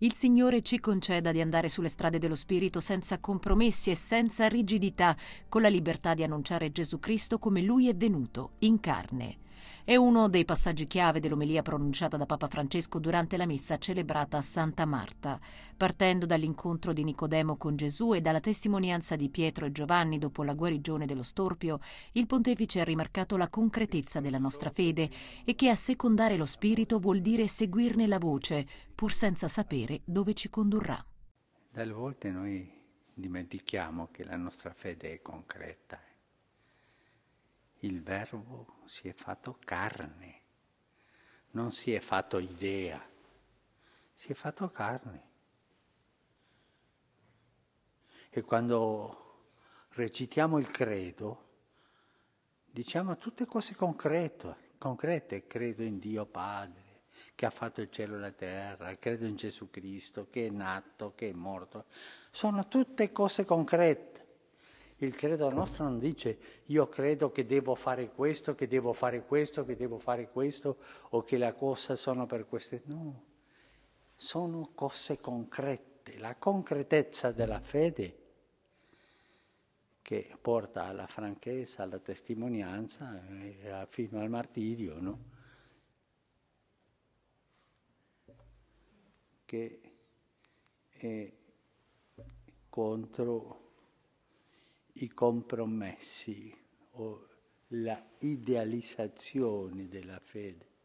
Il Signore ci conceda di andare sulle strade dello Spirito senza compromessi e senza rigidità, con la libertà di annunciare Gesù Cristo come Lui è venuto, in carne. È uno dei passaggi chiave dell'omelia pronunciata da Papa Francesco durante la messa celebrata a Santa Marta, partendo dall'incontro di Nicodemo con Gesù e dalla testimonianza di Pietro e Giovanni dopo la guarigione dello storpio, il pontefice ha rimarcato la concretezza della nostra fede e che assecondare lo spirito vuol dire seguirne la voce, pur senza sapere dove ci condurrà. Dalle volte noi dimentichiamo che la nostra fede è concreta, il verbo si è fatto carne, non si è fatto idea, si è fatto carne. E quando recitiamo il credo, diciamo tutte cose concrete, concrete, credo in Dio Padre che ha fatto il cielo e la terra, credo in Gesù Cristo, che è nato, che è morto. Sono tutte cose concrete. Il credo nostro non dice io credo che devo fare questo, che devo fare questo, che devo fare questo o che la cosa sono per queste. No, sono cose concrete. La concretezza della fede che porta alla franchezza, alla testimonianza eh, fino al martirio, no? che è contro i compromessi o la idealizzazione della fede.